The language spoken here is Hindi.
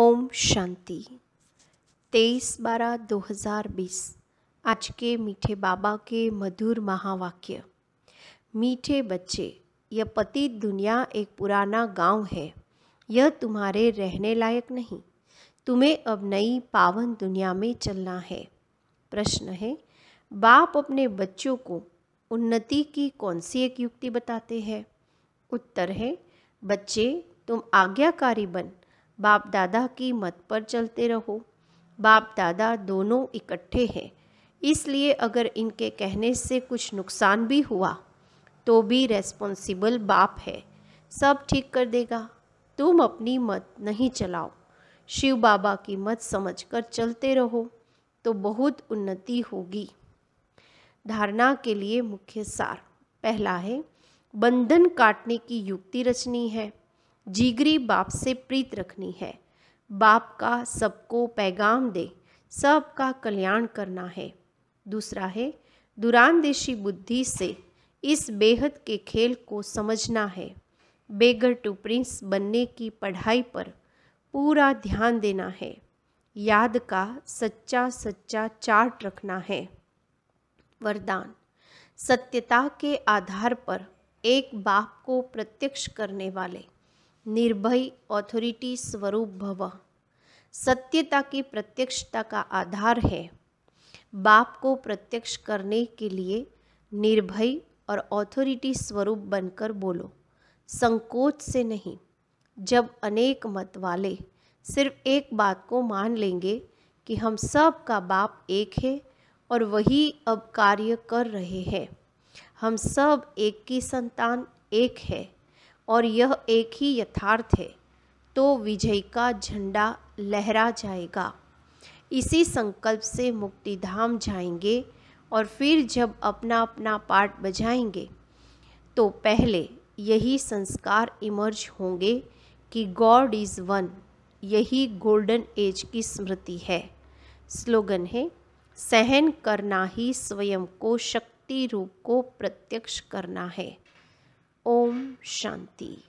ओम शांति तेईस बारह दो हजार बीस आज के मीठे बाबा के मधुर महावाक्य मीठे बच्चे यह पतित दुनिया एक पुराना गांव है यह तुम्हारे रहने लायक नहीं तुम्हें अब नई पावन दुनिया में चलना है प्रश्न है बाप अपने बच्चों को उन्नति की कौन सी एक युक्ति बताते हैं उत्तर है बच्चे तुम आज्ञाकारी बन बाप दादा की मत पर चलते रहो बाप दादा दोनों इकट्ठे हैं इसलिए अगर इनके कहने से कुछ नुकसान भी हुआ तो भी रेस्पॉन्सिबल बाप है सब ठीक कर देगा तुम अपनी मत नहीं चलाओ शिव बाबा की मत समझकर चलते रहो तो बहुत उन्नति होगी धारणा के लिए मुख्य सार पहला है बंधन काटने की युक्ति रचनी है जिगरी बाप से प्रीत रखनी है बाप का सबको पैगाम दे सबका कल्याण करना है दूसरा है दुरानदेशी बुद्धि से इस बेहद के खेल को समझना है बेगर टू प्रिंस बनने की पढ़ाई पर पूरा ध्यान देना है याद का सच्चा सच्चा चार्ट रखना है वरदान सत्यता के आधार पर एक बाप को प्रत्यक्ष करने वाले निर्भय ऑथोरिटी स्वरूप भव सत्यता की प्रत्यक्षता का आधार है बाप को प्रत्यक्ष करने के लिए निर्भय और ऑथोरिटी स्वरूप बनकर बोलो संकोच से नहीं जब अनेक मत वाले सिर्फ एक बात को मान लेंगे कि हम सब का बाप एक है और वही अब कार्य कर रहे हैं हम सब एक की संतान एक है और यह एक ही यथार्थ है तो विजय का झंडा लहरा जाएगा इसी संकल्प से मुक्तिधाम जाएंगे और फिर जब अपना अपना पार्ट बजाएंगे तो पहले यही संस्कार इमर्ज होंगे कि गॉड इज़ वन यही गोल्डन एज की स्मृति है स्लोगन है सहन करना ही स्वयं को शक्ति रूप को प्रत्यक्ष करना है ओम शांति